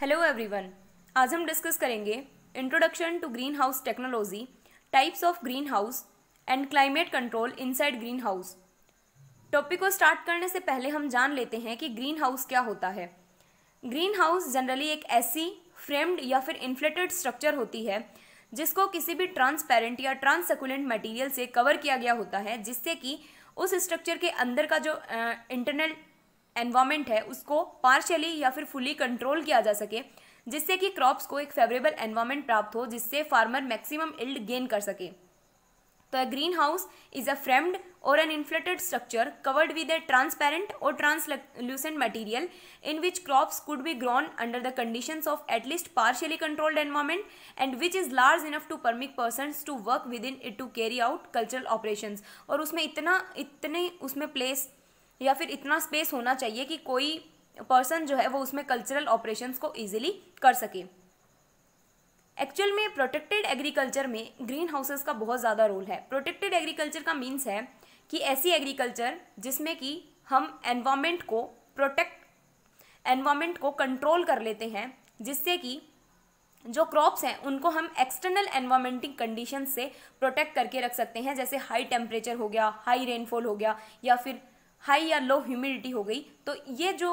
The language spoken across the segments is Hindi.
हेलो एवरीवन आज हम डिस्कस करेंगे introduction to greenhouse technology types of greenhouse and climate control inside greenhouse topic को स्टार्ट करने से पहले हम जान लेते हैं कि ग्रीन हाउस क्या होता है ग्रीन हाउस जनरली एक ऐसी फ्रेम्ड या फिर इन्फ्लेटेड स्ट्रक्चर होती है जिसको किसी भी ट्रांसपेरेंट या ट्रांसकुलेंट मटीरियल से कवर किया गया होता है जिससे कि उस स्ट्रक्चर के अंदर का जो इंटरनल एनवायरमेंट है उसको पार्शली या फिर फुली कंट्रोल किया जा सके जिससे कि क्रॉप्स को एक फेवरेबल एनवायरमेंट प्राप्त हो जिससे फार्मर मैक्सिमम इल्ड गेन कर सके तो a greenhouse is a framed और an inflated structure covered with a transparent और translucent material in which crops could be grown under the condition of at least partially controlled environment and which is large enough to permit person to work within it to carry out cultural operation और उसमें इतना इतने उसमें प्लेस या फिर इतना स्पेस होना चाहिए कि कोई पर्सन जो है वो उसमें कल्चरल ऑपरेशंस को ईजिली कर सके एक्चुअल में प्रोटेक्टेड एग्रीकल्चर में ग्रीन हाउसेस का बहुत ज़्यादा रोल है प्रोटेक्टेड एग्रीकल्चर का मीन्स है कि ऐसी एग्रीकल्चर जिसमें कि हम एनवामेंट को प्रोटेक्ट एनवामेंट को कंट्रोल कर लेते हैं जिससे कि जो क्रॉप्स हैं उनको हम एक्सटर्नल एनवामेंटिंग कंडीशन से प्रोटेक्ट करके रख सकते हैं जैसे हाई टेम्परेचर हो गया हाई रेनफॉल हो गया या फिर हाई या लो ह्यूमिडिटी हो गई तो ये जो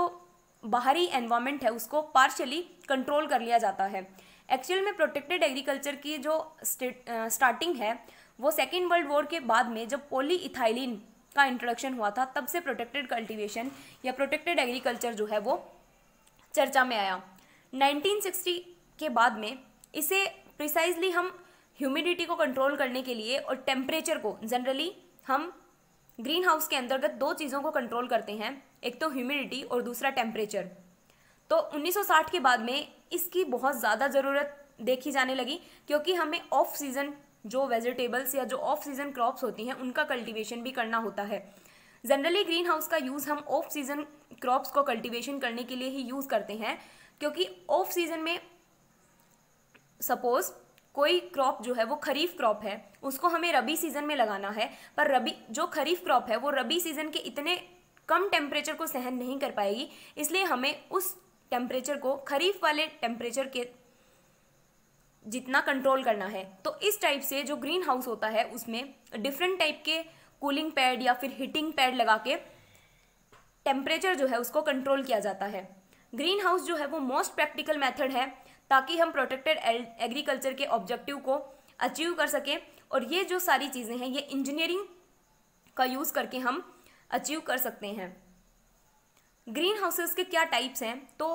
बाहरी एनवायरनमेंट है उसको पार्शली कंट्रोल कर लिया जाता है एक्चुअल में प्रोटेक्टेड एग्रीकल्चर की जो स्टार्टिंग है वो सेकेंड वर्ल्ड वॉर के बाद में जब पोली इथाइलिन का इंट्रोडक्शन हुआ था तब से प्रोटेक्टेड कल्टिवेशन या प्रोटेक्टेड एग्रीकल्चर जो है वो चर्चा में आया 1960 के बाद में इसे प्रिसाइजली हम ह्यूमिडिटी को कंट्रोल करने के लिए और टेम्परेचर को जनरली हम ग्रीन हाउस के अंतर्गत दो चीज़ों को कंट्रोल करते हैं एक तो ह्यूमिडिटी और दूसरा टेम्परेचर तो 1960 के बाद में इसकी बहुत ज़्यादा ज़रूरत देखी जाने लगी क्योंकि हमें ऑफ सीज़न जो वेजिटेबल्स या जो ऑफ सीज़न क्रॉप्स होती हैं उनका कल्टिवेशन भी करना होता है जनरली ग्रीन हाउस का यूज़ हम ऑफ सीज़न क्रॉप्स को कल्टिवेशन करने के लिए ही यूज़ करते हैं क्योंकि ऑफ सीज़न में सपोज़ कोई क्रॉप जो है वो खरीफ क्रॉप है उसको हमें रबी सीज़न में लगाना है पर रबी जो खरीफ क्रॉप है वो रबी सीज़न के इतने कम टेम्परेचर को सहन नहीं कर पाएगी इसलिए हमें उस टेम्परेचर को खरीफ वाले टेम्परेचर के जितना कंट्रोल करना है तो इस टाइप से जो ग्रीन हाउस होता है उसमें डिफरेंट टाइप के कूलिंग पैड या फिर हीटिंग पैड लगा के टेम्परेचर जो है उसको कंट्रोल किया जाता है ग्रीन हाउस जो है वो मोस्ट प्रैक्टिकल मेथड है ताकि हम प्रोटेक्टेड एग्रीकल्चर के ऑब्जेक्टिव को अचीव कर सकें और ये जो सारी चीज़ें हैं ये इंजीनियरिंग का यूज़ करके हम अचीव कर सकते हैं ग्रीन हाउसेस के क्या टाइप्स हैं तो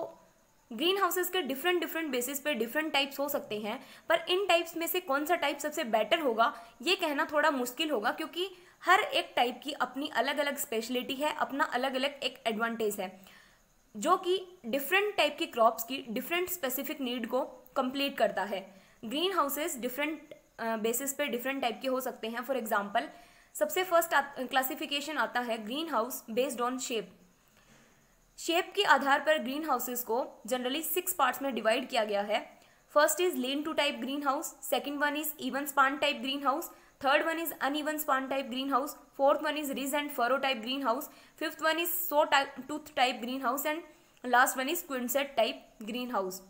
ग्रीन हाउसेज के डिफरेंट डिफरेंट बेसिस पे डिफरेंट टाइप्स हो सकते हैं पर इन टाइप्स में से कौन सा टाइप सबसे बेटर होगा ये कहना थोड़ा मुश्किल होगा क्योंकि हर एक टाइप की अपनी अलग अलग स्पेशलिटी है अपना अलग अलग एक एडवांटेज है जो कि डिफरेंट टाइप के क्रॉप्स की डिफरेंट स्पेसिफिक नीड को कंप्लीट करता है ग्रीन हाउसेज डिफरेंट बेसिस पे डिफरेंट टाइप के हो सकते हैं फॉर एग्जांपल सबसे फर्स्ट क्लासिफिकेशन आता है greenhouse based on shape shape के आधार पर ग्रीन हाउसेज को जनरली सिक्स पार्ट्स में डिवाइड किया गया है first is lean to type greenhouse second one is even span type greenhouse third spawn type greenhouse fourth one is one and furrow type greenhouse fifth one is saw type tooth type greenhouse and last one is Quonset type greenhouse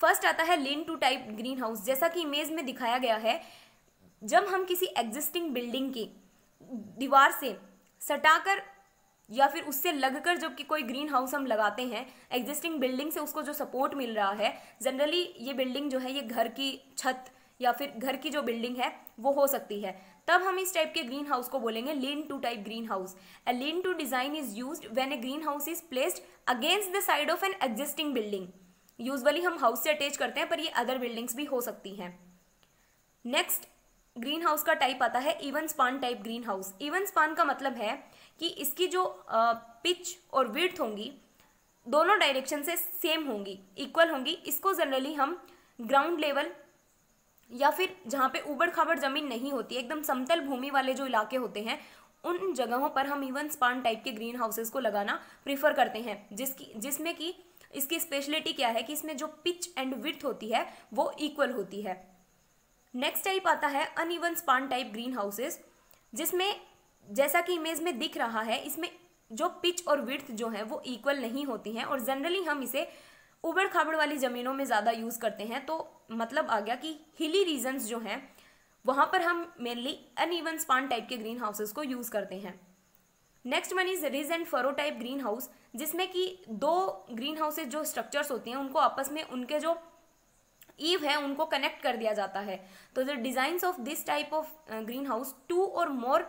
first आता है lean to type greenhouse जैसा कि इमेज में दिखाया गया है जब हम किसी एग्जिस्टिंग बिल्डिंग की दीवार से सटाकर या फिर उससे लगकर जब कि कोई ग्रीन हाउस हम लगाते हैं एग्जिस्टिंग बिल्डिंग से उसको जो सपोर्ट मिल रहा है जनरली ये बिल्डिंग जो है ये घर की छत या फिर घर की जो बिल्डिंग है वो हो सकती है तब हम इस टाइप के ग्रीन हाउस को बोलेंगे lean to type greenhouse a lean to design is use when a greenhouse is placed against the side of an existing building usually हम हाउस से अटैच करते हैं पर ये अदर बिल्डिंग्स भी हो सकती हैं नेक्स्ट ग्रीन हाउस का टाइप आता है even span type greenhouse even span का मतलब है कि इसकी जो पिच और विर्थ होंगी दोनों डायरेक्शन से सेम होंगी इक्वल होंगी इसको जनरली हम ग्राउंड लेवल या फिर जहाँ पे उबड़ खाबड़ ज़मीन नहीं होती एकदम समतल भूमि वाले जो इलाके होते हैं उन जगहों पर हम इवन स्पान टाइप के ग्रीन हाउसेस को लगाना प्रीफर करते हैं जिसकी जिसमें कि इसकी स्पेशलिटी क्या है कि इसमें जो पिच एंड विथ होती है वो इक्वल होती है नेक्स्ट टाइप आता है uneven span type greenhouses जिसमें जैसा कि इमेज में दिख रहा है इसमें जो पिच और विथ जो है वो इक्वल नहीं होती हैं और जनरली हम इसे उबड़ खाबड़ वाली ज़मीनों में ज़्यादा यूज़ करते हैं तो मतलब आ गया कि हिली रीजन्स जो हैं वहाँ पर हम मेनली अनइवन स्पान टाइप के ग्रीन हाउसेस को यूज़ करते हैं next one is ridge and furrow type greenhouse जिसमें कि दो ग्रीन हाउसेज जो स्ट्रक्चर्स होते हैं उनको आपस में उनके जो ईव है उनको कनेक्ट कर दिया जाता है तो the designs of this type of greenhouse two और more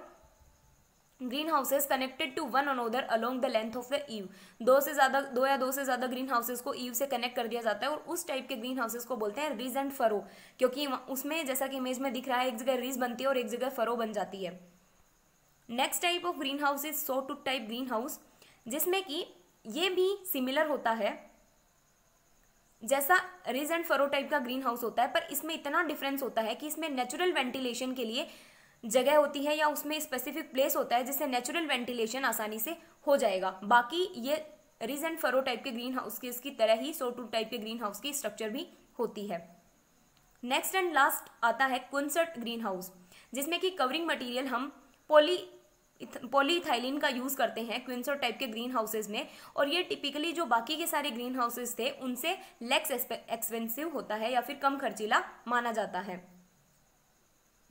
greenhouses connected to one another along the length of the eave दो से ज़्यादा दो या दो से ज़्यादा ग्रीन हाउसेज को ईव से कनेक्ट कर दिया जाता है और उस टाइप के ग्रीन हाउसेज को बोलते हैं रीज एंड फरो क्योंकि उसमें जैसा कि इमेज में दिख रहा है एक जगह रीज बनती है और एक जगह फरो बन जाती है next type of greenhouse is sawtooth type greenhouse जिसमें कि ये भी सिमिलर होता है जैसा रिज एंड फरो टाइप का ग्रीन हाउस होता है पर इसमें इतना डिफरेंस होता है कि इसमें नेचुरल वेंटिलेशन के लिए जगह होती है या उसमें स्पेसिफिक प्लेस होता है जिससे नेचुरल वेंटिलेशन आसानी से हो जाएगा बाकी ये रिज एंड फरो टाइप के ग्रीन हाउस की इसकी तरह ही सो टू टाइप के ग्रीन हाउस की स्ट्रक्चर भी होती है नेक्स्ट एंड लास्ट आता है कुंसर्ट ग्रीन हाउस जिसमें कि कवरिंग मटेरियल हम पोली पोलीथाइलिन का यूज़ करते हैं क्विंसर टाइप के ग्रीन हाउसेज में और ये टिपिकली जो बाकी के सारे ग्रीन हाउसेज थे उनसे लेक्स एक्सपेंसिव होता है या फिर कम खर्चीला माना जाता है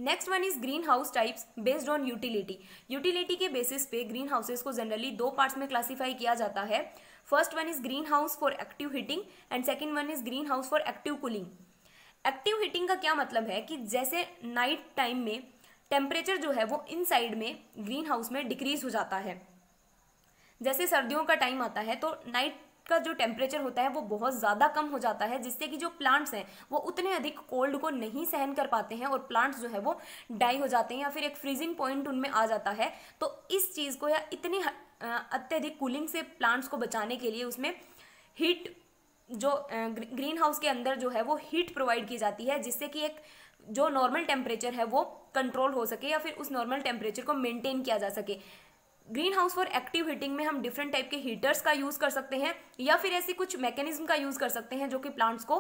next one is greenhouse types based on utility utility के बेसिस पे ग्रीन हाउसेज को जनरली दो पार्ट्स में क्लासीफाई किया जाता है first one is greenhouse for active heating and second one is greenhouse for active cooling active heating का क्या मतलब है कि जैसे नाइट टाइम में टेम्परेचर जो है वो साइड में ग्रीन हाउस में डिक्रीज हो जाता है जैसे सर्दियों का टाइम आता है तो नाइट का जो टेम्परेचर होता है वो बहुत ज़्यादा कम हो जाता है जिससे कि जो प्लांट्स हैं वो उतने अधिक कोल्ड को नहीं सहन कर पाते हैं और प्लांट्स जो है वो डाई हो जाते हैं या फिर एक फ्रीजिंग पॉइंट उनमें आ जाता है तो इस चीज़ को या इतनी अत्यधिक कूलिंग से प्लांट्स को बचाने के लिए उसमें हीट जो ग्रीन हाउस के अंदर जो है वो हीट प्रोवाइड की जाती है जिससे कि एक जो नॉर्मल टेम्परेचर है वो कंट्रोल हो सके या फिर उस नॉर्मल टेम्परेचर को मेंटेन किया जा सके greenhouse for active heating में हम डिफरेंट टाइप के हीटर्स का यूज़ कर सकते हैं या फिर ऐसे कुछ मैकेनिज्म का यूज़ कर सकते हैं जो कि प्लांट्स को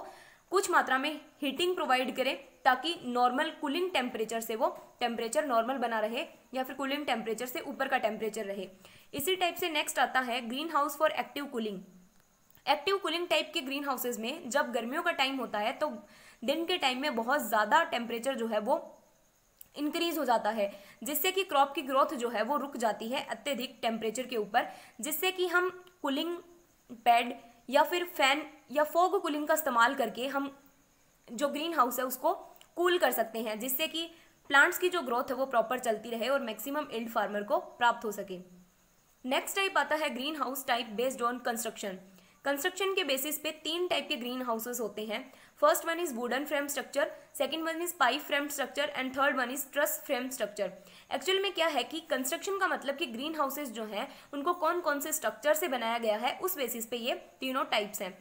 कुछ मात्रा में हीटिंग प्रोवाइड करें ताकि नॉर्मल कूलिंग टेम्परेचर से वो टेम्परेचर नॉर्मल बना रहे या फिर कूलिंग टेम्परेचर से ऊपर का टेम्परेचर रहे इसी टाइप से नेक्स्ट आता है greenhouse for active cooling active cooling type के ग्रीन हाउसेज में जब गर्मियों का टाइम होता है तो दिन के टाइम में बहुत ज़्यादा टेम्परेचर जो है वो इंक्रीज हो जाता है जिससे कि क्रॉप की ग्रोथ जो है वो रुक जाती है अत्यधिक टेम्परेचर के ऊपर जिससे कि हम कूलिंग पैड या फिर फैन या फोग कूलिंग का इस्तेमाल करके हम जो ग्रीन हाउस है उसको कूल कर सकते हैं जिससे कि प्लांट्स की जो ग्रोथ है वो प्रॉपर चलती रहे और मैक्सिमम इल्ड फार्मर को प्राप्त हो सके नेक्स्ट टाइप आता है greenhouse type based on construction construction के बेसिस पे तीन टाइप के ग्रीन हाउसेस होते हैं first one is wooden frame structure second one is pipe frame structure and third one is truss frame structure actual में क्या है कि कंस्ट्रक्शन का मतलब कि ग्रीन हाउसेज जो हैं उनको कौन कौन से स्ट्रक्चर से बनाया गया है उस बेसिस पे ये तीनों टाइप्स हैं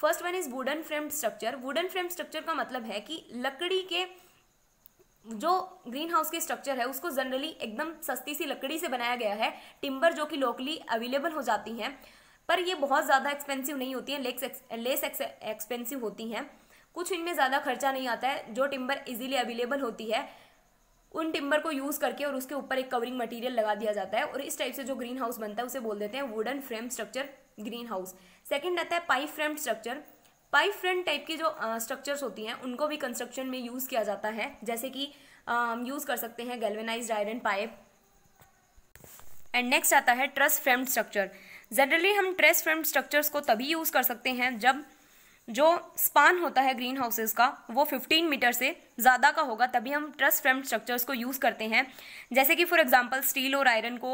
first one is wooden frame structure wooden frame structure का मतलब है कि लकड़ी के जो ग्रीन हाउस के स्ट्रक्चर है उसको जनरली एकदम सस्ती सी लकड़ी से बनाया गया है टिम्बर जो कि लोकली अवेलेबल हो जाती हैं पर ये बहुत ज़्यादा एक्सपेंसिव नहीं होती हैं लेस एक्सपेंसिव होती हैं कुछ इनमें ज़्यादा खर्चा नहीं आता है जो टिम्बर इजीली अवेलेबल होती है उन टिम्बर को यूज़ करके और उसके ऊपर एक कवरिंग मटेरियल लगा दिया जाता है और इस टाइप से जो ग्रीन हाउस बनता है उसे बोल देते हैं wooden frame structure greenhouse second आता है pipe frame structure pipe frame type की जो स्ट्रक्चर्स होती हैं उनको भी कंस्ट्रक्शन में यूज़ किया जाता है जैसे कि हम यूज़ कर सकते हैं galvanized iron pipe and next आता है ट्रस फ्रेम स्ट्रक्चर जनरली हम ट्रेस फ्रेम स्ट्रक्चर्स को तभी यूज़ कर सकते हैं जब जो स्पान होता है ग्रीन हाउसेज का वो 15 मीटर से ज़्यादा का होगा तभी हम ट्रस्ट फ्रेम स्ट्रक्चर्स को यूज़ करते हैं जैसे कि फॉर एग्जांपल स्टील और आयरन को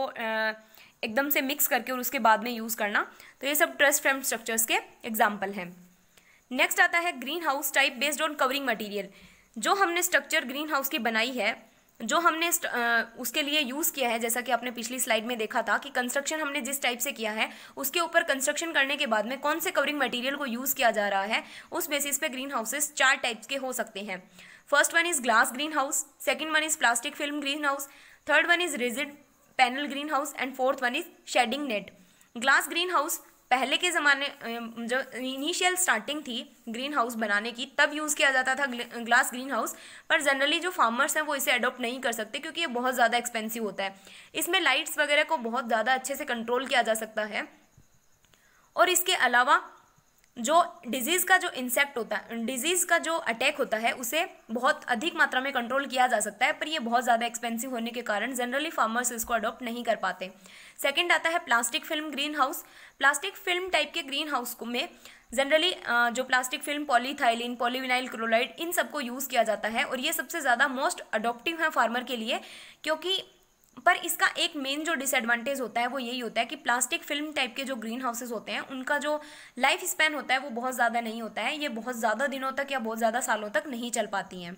एकदम से मिक्स करके और उसके बाद में यूज़ करना तो ये सब ट्रस्ट फ्रेम स्ट्रक्चर्स के एग्जाम्पल हैं नेक्स्ट आता है greenhouse type based on covering material जो हमने स्ट्रक्चर ग्रीन हाउस की बनाई है जो हमने उसके लिए यूज़ किया है जैसा कि आपने पिछली स्लाइड में देखा था कि कंस्ट्रक्शन हमने जिस टाइप से किया है उसके ऊपर कंस्ट्रक्शन करने के बाद में कौन से कवरिंग मटेरियल को यूज़ किया जा रहा है उस बेसिस पे ग्रीन हाउसेस चार टाइप्स के हो सकते हैं first one is glass greenhouse second one is plastic film greenhouse third one is rigid panel greenhouse and fourth one is shading net glass greenhouse पहले के ज़माने जो इनिशियल स्टार्टिंग थी ग्रीन हाउस बनाने की तब यूज़ किया जाता था ग्लास ग्रीन हाउस पर जनरली जो फार्मर्स हैं वो इसे अडोप्ट नहीं कर सकते क्योंकि ये बहुत ज़्यादा एक्सपेंसिव होता है इसमें लाइट्स वगैरह को बहुत ज़्यादा अच्छे से कंट्रोल किया जा सकता है और इसके अलावा जो डिजीज़ का जो इंसेक्ट होता है डिजीज़ का जो अटैक होता है उसे बहुत अधिक मात्रा में कंट्रोल किया जा सकता है पर ये बहुत ज़्यादा एक्सपेंसिव होने के कारण जनरली फार्मर्स इसको अडॉप्ट नहीं कर पाते सेकंड आता है plastic film greenhouse plastic film type के ग्रीन हाउस में जनरली जो plastic film polyethylene polyvinyl chloride इन सबको यूज़ किया जाता है और ये सबसे ज़्यादा मोस्ट अडोप्टिव है फार्मर के लिए क्योंकि पर इसका एक मेन जो डिसएडवांटेज होता है वो यही होता है कि प्लास्टिक फिल्म टाइप के जो ग्रीन हाउसेज होते हैं उनका जो लाइफ स्पैन होता है वो बहुत ज़्यादा नहीं होता है ये बहुत ज़्यादा दिनों तक या बहुत ज़्यादा सालों तक नहीं चल पाती हैं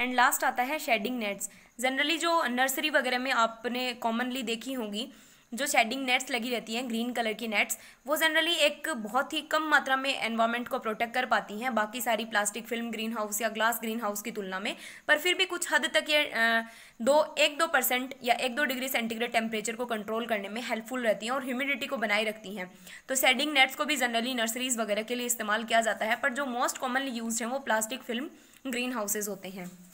एंड लास्ट आता है शेडिंग नेट्स जनरली जो नर्सरी वगैरह में आपने कॉमनली देखी होंगी जो शेडिंग नेट्स लगी रहती हैं ग्रीन कलर की नेट्स वो जनरली एक बहुत ही कम मात्रा में एनवायरमेंट को प्रोटेक्ट कर पाती हैं बाकी सारी प्लास्टिक फिल्म ग्रीन हाउस या ग्लास ग्रीन हाउस की तुलना में पर फिर भी कुछ हद तक ये दो एक दो परसेंट या एक दो डिग्री सेंटीग्रेड टेम्परेचर को कंट्रोल करने में हेल्पफुल रहती हैं और ह्यूमिडिटी को बनाए रखती हैं तो शेडिंग नेट्स को भी जनरली नर्सरीज वगैरह के लिए इस्तेमाल किया जाता है पर जो मोस्ट कॉमनली यूज हैं वो प्लास्टिक फिल्म ग्रीन हाउसेज होते हैं